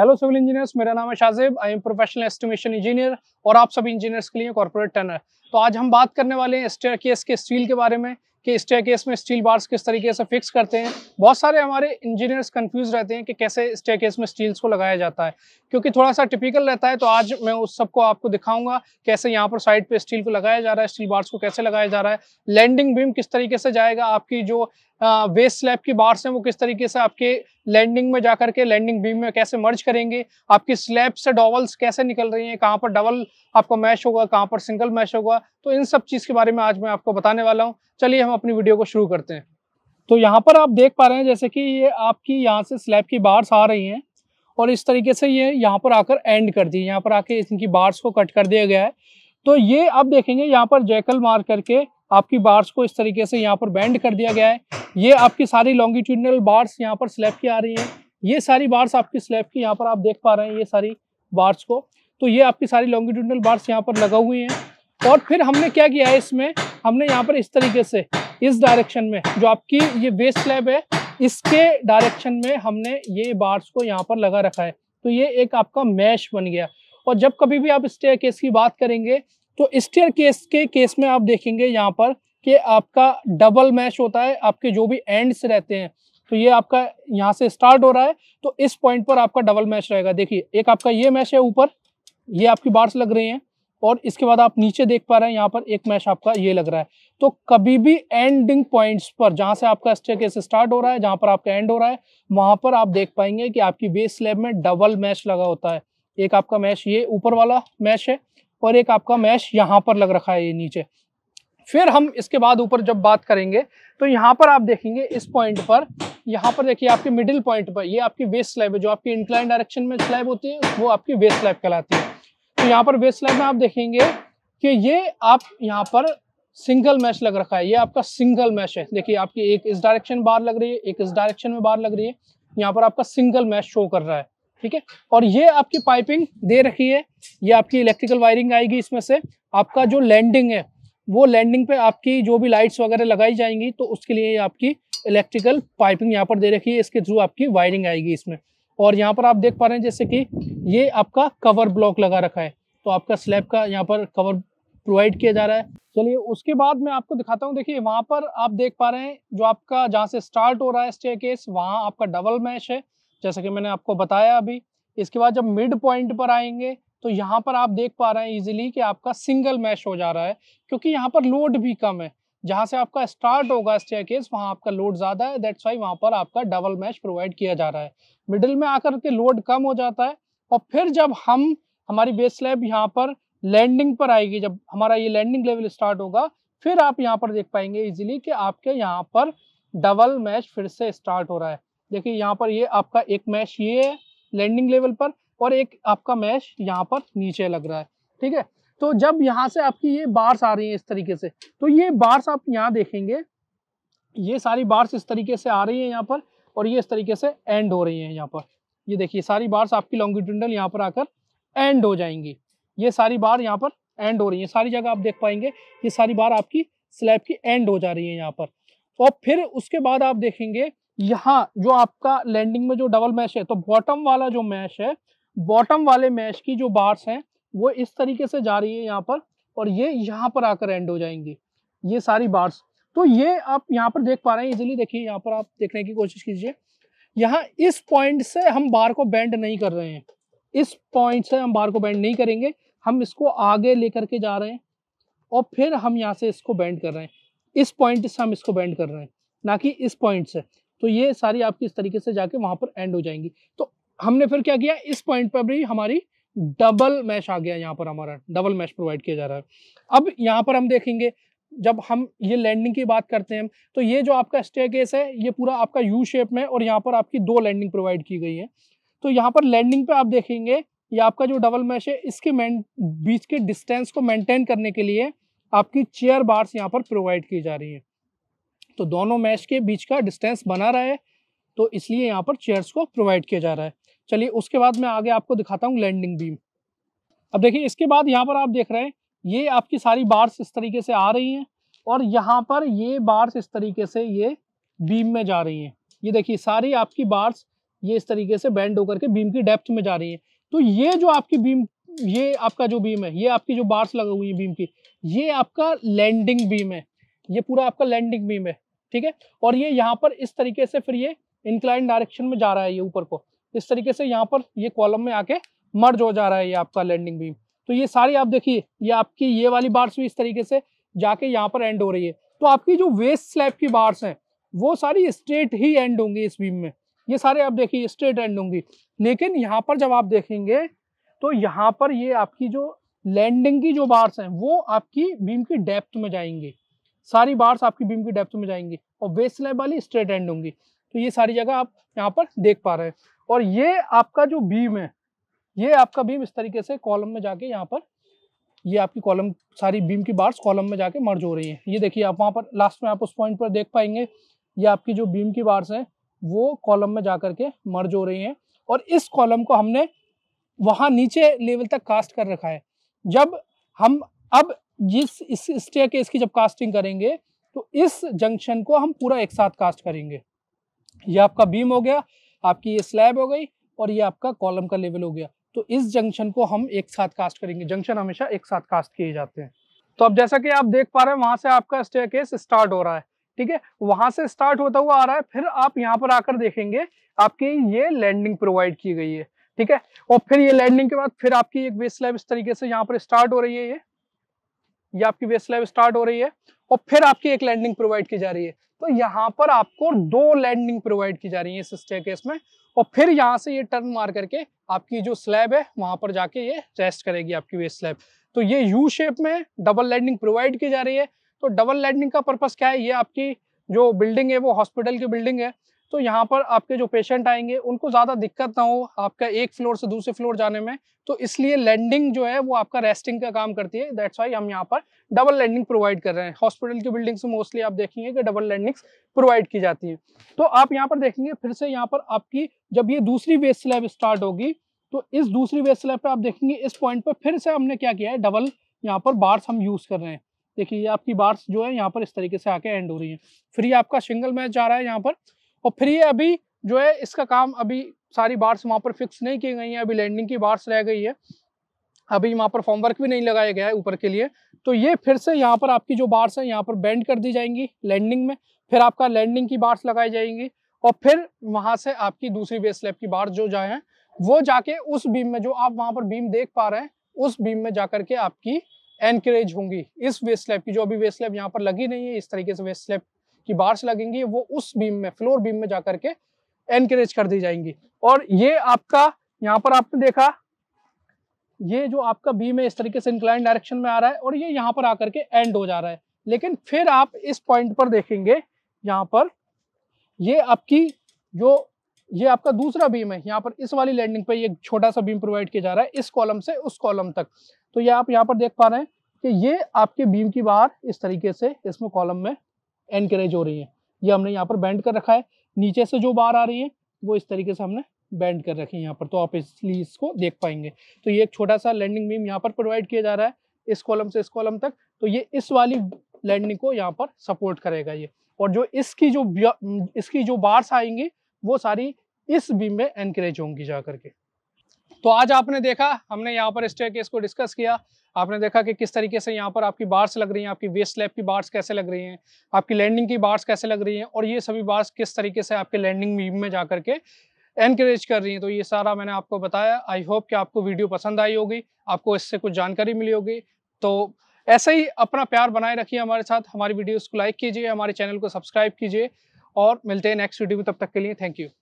hello civil engineers मेरा नाम है Shahzeb I am professional estimation engineer और आप सभी इंजीनियर्स के लिए कॉर्पोरेट टर्नर तो आज हम बात करने वाले हैं स्टेयर केस के स्टील के बारे में कि स्टेयर केस में स्टील बार्स किस तरीके से फिक्स करते हैं बहुत सारे हमारे इंजीनियर्स कंफ्यूज रहते हैं कि कैसे स्टेयर केस में स्टील्स को लगाया जाता है क्योंकि थोड़ा सा टिपिकल रहता है तो आज मैं उस सबको आपको दिखाऊंगा कैसे यहाँ पर साइड पे स्टील को लगाया जा रहा है स्टील बार्स को कैसे लगाया जा रहा है लैंडिंग बीम किस तरीके से जाएगा आपकी जो वेस्ट स्लैब की बार्स हैं वो किस तरीके से आपके लैंडिंग में जाकर के लैंडिंग बीम में कैसे मर्ज करेंगे आपकी स्लैब से डॉबल्स कैसे निकल रही हैं कहाँ पर डबल आपको मैश होगा कहाँ पर सिंगल मैश होगा तो इन सब चीज़ के बारे में आज मैं आपको बताने वाला हूँ चलिए हम अपनी वीडियो को शुरू करते हैं तो यहाँ पर आप देख पा रहे हैं जैसे कि ये आपकी यहाँ से स्लैब की बार्स आ रही हैं और इस तरीके से ये यहाँ पर आकर एंड कर दी यहाँ पर आके इनकी बार्स को कट कर दिया गया है तो ये आप देखेंगे यहाँ पर जैकल मार करके आपकी बार्स को इस तरीके से यहाँ पर बैंड कर दिया गया है ये आपकी सारी लॉन्गिट्यूडनल बार्स यहाँ पर स्लैब की आ रही हैं ये सारी बार्स आपकी स्लैब की यहाँ पर आप देख पा रहे हैं ये सारी बार्स को तो ये आपकी सारी लॉन्गिट्यूडनल बार्स यहाँ पर लगा हुई हैं और फिर हमने क्या किया है इसमें हमने यहाँ पर इस तरीके से इस डायरेक्शन में जो आपकी ये वेस्ट स्लैब है इसके डायरेक्शन में हमने ये बार्स को यहाँ पर लगा रखा है तो ये एक आपका मैश बन गया और जब कभी भी आप स्टेयर केस की बात करेंगे तो स्टेयर केस के केस में आप देखेंगे यहाँ पर कि आपका डबल मैश होता है आपके जो भी एंड्स रहते हैं तो ये आपका यहाँ से स्टार्ट हो रहा है तो इस पॉइंट पर आपका डबल मैश रहेगा देखिए एक आपका ये मैश है ऊपर ये आपकी बार्स लग रही हैं और इसके बाद आप नीचे देख पा रहे हैं यहाँ पर एक मैश आपका ये लग रहा है तो कभी भी एंडिंग पॉइंट्स पर जहाँ से आपका स्टेयर केस स्टार्ट हो रहा है जहाँ पर आपका एंड हो रहा है वहाँ पर आप देख पाएंगे कि आपकी बेस स्लैब में डबल मैश लगा होता है एक आपका मैश ये ऊपर वाला मैश है और एक आपका मैश यहाँ पर लग रखा है ये नीचे फिर हम इसके बाद ऊपर जब बात करेंगे तो यहाँ पर आप देखेंगे इस पॉइंट पर यहाँ पर देखिए आपके मिडिल पॉइंट पर ये आपकी वेस्ट स्लैब है जो आपकी इंक्लाइन डायरेक्शन में स्लैब होती है वो आपकी वेस्ट स्लैब कहलाती है तो यहाँ पर वेस्ट स्लैब में आप देखेंगे कि ये आप यहाँ पर सिंगल मैश लग रखा है ये आपका सिंगल मैश है देखिए आपकी एक इस डायरेक्शन बार लग रही है एक इस डायरेक्शन में बार लग रही है यहाँ पर आपका सिंगल मैश शो कर रहा है ठीक है और ये आपकी पाइपिंग दे रखी है ये आपकी इलेक्ट्रिकल वायरिंग आएगी इसमें से आपका जो लैंडिंग है वो लैंडिंग पे आपकी जो भी लाइट्स वगैरह लगाई जाएंगी तो उसके लिए आपकी इलेक्ट्रिकल पाइपिंग यहाँ पर दे रखी है इसके थ्रू आपकी वायरिंग आएगी इसमें और यहाँ पर आप देख पा रहे हैं जैसे कि ये आपका कवर ब्लॉक लगा रखा है तो आपका स्लैब का यहाँ पर कवर प्रोवाइड किया जा रहा है चलिए उसके बाद मैं आपको दिखाता हूँ देखिए वहाँ पर आप देख पा रहे हैं जो आपका जहाँ से स्टार्ट हो रहा है स्टे केस वहाँ आपका डबल मैश है जैसा कि मैंने आपको बताया अभी इसके बाद जब मिड पॉइंट पर आएंगे तो यहाँ पर आप देख पा रहे हैं इजीली कि आपका सिंगल मैश हो जा रहा है क्योंकि यहाँ पर लोड भी कम है जहाँ से आपका स्टार्ट होगा स्टेयर केस वहाँ आपका लोड ज़्यादा है दैट्स वाई वहाँ पर आपका डबल मैश प्रोवाइड किया जा रहा है मिडिल में आकर के लोड कम हो जाता है और फिर जब हम हमारी बेस स्लैब यहाँ पर लैंडिंग पर आएगी जब हमारा ये लैंडिंग लेवल स्टार्ट होगा फिर आप यहाँ पर देख पाएंगे इजिली कि आपके यहाँ पर डबल मैच फिर से स्टार्ट हो रहा है देखिए यहाँ पर ये आपका एक मैश ये है लैंडिंग लेवल पर और एक आपका मैश यहाँ पर नीचे लग रहा है ठीक है तो जब यहाँ से आपकी ये बार्स आ रही है इस तरीके से तो ये बार्स आप यहाँ देखेंगे ये सारी बार्स इस तरीके से आ रही है यहाँ पर और ये इस तरीके से एंड हो रही है यहाँ पर ये देखिए सारी बार्स आपकी लॉन्गिट्यूडल यहाँ पर आकर एंड हो जाएंगी ये सारी बार यहाँ पर एंड हो रही है सारी जगह आप देख पाएंगे ये सारी बार आपकी स्लैब की एंड हो जा रही है यहाँ पर और फिर उसके बाद आप देखेंगे यहाँ जो आपका लैंडिंग में जो डबल मैश है तो बॉटम वाला जो मैश है बॉटम वाले मैश की जो बार्स हैं वो इस तरीके से जा रही है यहाँ पर और ये यहाँ पर आकर एंड हो जाएंगी ये सारी बार्स तो ये आप यहाँ पर देख पा रहे हैं इजिली देखिए यहाँ पर आप देखने की कोशिश कीजिए यहाँ इस पॉइंट से हम बार को बैंड नहीं कर रहे हैं इस पॉइंट से हम बार को बैंड नहीं करेंगे हम इसको आगे लेकर के जा रहे हैं और फिर हम यहाँ से इसको बैंड कर रहे हैं इस पॉइंट से हम इसको बैंड कर रहे हैं ना कि इस पॉइंट से तो ये सारी आपकी इस तरीके से जाके वहाँ पर एंड हो जाएंगी तो हमने फिर क्या किया इस पॉइंट पर भी हमारी डबल मैश आ गया यहाँ पर हमारा डबल मैश प्रोवाइड किया जा रहा है अब यहाँ पर हम देखेंगे जब हम ये लैंडिंग की बात करते हैं तो ये जो आपका स्टे केस है ये पूरा आपका यू शेप में और यहाँ पर आपकी दो लैंडिंग प्रोवाइड की गई है तो यहाँ पर लैंडिंग पे आप देखेंगे ये आपका जो डबल मैश है इसके बीच के डिस्टेंस को मेंटेन करने के लिए आपकी चेयर बार्स यहाँ पर प्रोवाइड की जा रही है तो दोनों मैच के बीच का डिस्टेंस बना रहा है तो इसलिए यहाँ पर चेयर्स को प्रोवाइड किया जा रहा है चलिए उसके बाद मैं आगे आपको दिखाता हूँ लैंडिंग बीम अब देखिए इसके बाद यहाँ पर आप देख रहे हैं ये आपकी सारी बार्स इस तरीके से आ रही हैं और यहाँ पर ये बार्स इस तरीके से ये बीम में जा रही हैं ये देखिए सारी आपकी बार्स ये इस तरीके से बैंड होकर के बीम की डेप्थ में जा रही है तो ये जो आपकी बीम ये आपका जो बीम है ये आपकी जो बार्स लगा हुई है बीम की ये आपका लैंडिंग बीम है ये पूरा आपका लैंडिंग बीम है ठीक है और ये यहाँ पर इस तरीके से फिर ये इंक्लाइन डायरेक्शन में जा रहा है ये ऊपर को इस तरीके से यहाँ पर ये कॉलम में आके मर्ज हो जा रहा है ये आपका लैंडिंग बीम तो ये सारी आप देखिए ये आपकी ये वाली बार्स भी इस तरीके से जाके यहाँ पर एंड हो रही है तो आपकी जो वेस्ट स्लैब की बार्स हैं वो सारी स्ट्रेट ही एंड होंगी इस बीम में ये सारे आप देखिए स्ट्रेट एंड होंगी लेकिन यहाँ पर जब आप देखेंगे तो यहाँ पर ये आपकी जो लैंडिंग की जो बार्स हैं वो आपकी बीम की डेप्थ में जाएंगी सारी बार्स आपकी बीम की डेप्थ में जाएंगी और वेस्ट स्लैब वाली स्ट्रेट एंड होंगी तो ये सारी जगह आप यहाँ पर देख पा रहे हैं और ये आपका जो बीम है ये आपका बीम इस तरीके से कॉलम में जाके यहाँ पर ये आपकी कॉलम सारी बीम की बार्स कॉलम में जाके मर्ज हो रही है ये देखिए आप वहाँ पर लास्ट में आप उस पॉइंट पर देख पाएंगे ये आपकी जो बीम की बार्स हैं वो कॉलम में जा करके मर्ज हो रही हैं और इस कॉलम को हमने वहाँ नीचे लेवल तक कास्ट कर रखा है जब हम अब जिस इस स्टे केस की जब कास्टिंग करेंगे तो इस जंक्शन को हम पूरा एक साथ कास्ट करेंगे ये आपका बीम हो गया आपकी ये स्लैब हो गई और ये आपका कॉलम का लेवल हो गया तो इस जंक्शन को हम एक साथ कास्ट करेंगे जंक्शन हमेशा एक साथ कास्ट किए जाते हैं तो अब जैसा कि आप देख पा रहे हैं वहां से आपका स्टे केस स्टार्ट हो रहा है ठीक है वहां से स्टार्ट होता हुआ आ रहा है फिर आप यहाँ पर आकर देखेंगे आपकी ये लैंडिंग प्रोवाइड की गई है ठीक है और फिर ये लैंडिंग के बाद फिर आपकी एक बेस स्लैब इस तरीके से यहाँ पर स्टार्ट हो रही है ये ये आपकी बेस स्लैब स्टार्ट हो रही है और फिर आपकी एक लैंडिंग प्रोवाइड की जा रही है तो यहाँ पर आपको दो लैंडिंग प्रोवाइड की जा रही है इस स्टेकेस में और फिर यहाँ से ये टर्न मार करके आपकी जो स्लैब है वहां पर जाके ये रेस्ट करेगी आपकी वेस्ट स्लैब तो ये यू शेप में डबल लैंडिंग प्रोवाइड की जा रही है तो डबल लैंडिंग का पर्पज़ क्या है ये आपकी जो बिल्डिंग है वो हॉस्पिटल की बिल्डिंग है तो यहाँ पर आपके जो पेशेंट आएंगे उनको ज़्यादा दिक्कत ना हो आपका एक फ्लोर से दूसरे फ्लोर जाने में तो इसलिए लैंडिंग जो है वो आपका रेस्टिंग का काम करती है दैट्स वाई हम यहाँ पर डबल लैंडिंग प्रोवाइड कर रहे हैं हॉस्पिटल की बिल्डिंग्स में मोस्टली आप देखेंगे कि डबल लैंडिंग्स प्रोवाइड की जाती हैं तो आप यहाँ पर देखेंगे फिर से यहाँ पर आपकी जब ये दूसरी वेस्ट स्लैब स्टार्ट होगी तो इस दूसरी वेस्ट स्लैब पर आप देखेंगे इस पॉइंट पर फिर से हमने क्या किया है डबल यहाँ पर बार्स हम यूज़ कर रहे हैं देखिए आपकी बार्स जो है यहाँ पर इस तरीके से आके एंड हो रही है फिर ये आपका सिंगल मैच जा रहा है यहाँ पर और फिर ये अभी जो है इसका काम अभी सारी बार्स वहाँ पर फिक्स नहीं की गई हैं अभी लैंडिंग की बार्स रह गई है अभी वहाँ पर फॉर्मवर्क भी नहीं लगाया गया है ऊपर के लिए तो ये फिर से यहाँ पर आपकी जो बार्स हैं यहाँ पर बैंड कर दी जाएंगी लैंडिंग में फिर आपका लैंडिंग की बार्स लगाई जाएंगी और फिर वहाँ से आपकी दूसरी बेस स्लैब की बार्स जो जाए हैं वो जाके उस बीम में जो आप वहाँ पर बीम देख पा रहे हैं उस बीम में जाकर के आपकी एनकरेज होंगी इस वेस्ट स्लैब की जो अभी वेस्ट स्लैब यहाँ पर लगी नहीं है इस तरीके से वेस्ट स्लैब की बार्स लगेंगी वो उस बीम में फ्लोर बीम में जाकर के एनकरेज कर दी जाएंगी और ये आपका यहाँ पर आपने देखा ये जो आपका बीम है इस तरीके से इंक्लाइन डायरेक्शन में आ रहा है और ये यहाँ पर आकर के एंड हो जा रहा है लेकिन फिर आप इस पॉइंट पर देखेंगे यहाँ पर ये आपकी जो ये आपका दूसरा बीम है यहाँ पर इस वाली लैंडिंग पे एक छोटा सा बीम प्रोवाइड किया जा रहा है इस कॉलम से उस कॉलम तक तो ये आप यहाँ पर देख पा रहे हैं कि ये आपके बीम की बाहर इस तरीके से इसमें कॉलम में एनकरेज हो रही हैं ये हमने यहाँ पर बैंड कर रखा है नीचे से जो बार आ रही है वो इस तरीके से हमने बैंड कर रखी है यहाँ पर तो आप इसलिए इसको देख पाएंगे तो ये एक छोटा सा लैंडिंग बीम यहाँ पर प्रोवाइड किया जा रहा है इस कॉलम से इस कॉलम तक तो ये इस वाली लैंडिंग को यहाँ पर सपोर्ट करेगा ये और जो इसकी जो इसकी जो बार्स आएंगी वो सारी इस बीम में एनकरेज होंगी जा करके तो आज आपने देखा हमने यहाँ पर स्टे केस को डिस्कस किया आपने देखा कि किस तरीके से यहाँ पर आपकी बार्स लग रही हैं आपकी वेस्ट स्लैब की बार्स कैसे लग रही हैं आपकी लैंडिंग की बार्स कैसे लग रही हैं और ये सभी बार्स किस तरीके से आपके लैंडिंग मीम में जा करके एनकरेज कर रही हैं तो ये सारा मैंने आपको बताया आई होप कि आपको वीडियो पसंद आई होगी आपको इससे कुछ जानकारी मिली होगी तो ऐसे ही अपना प्यार बनाए रखिए हमारे साथ हमारी वीडियोस को लाइक कीजिए हमारे चैनल को सब्सक्राइब कीजिए और मिलते हैं नेक्स्ट वीडियो में तब तक के लिए थैंक यू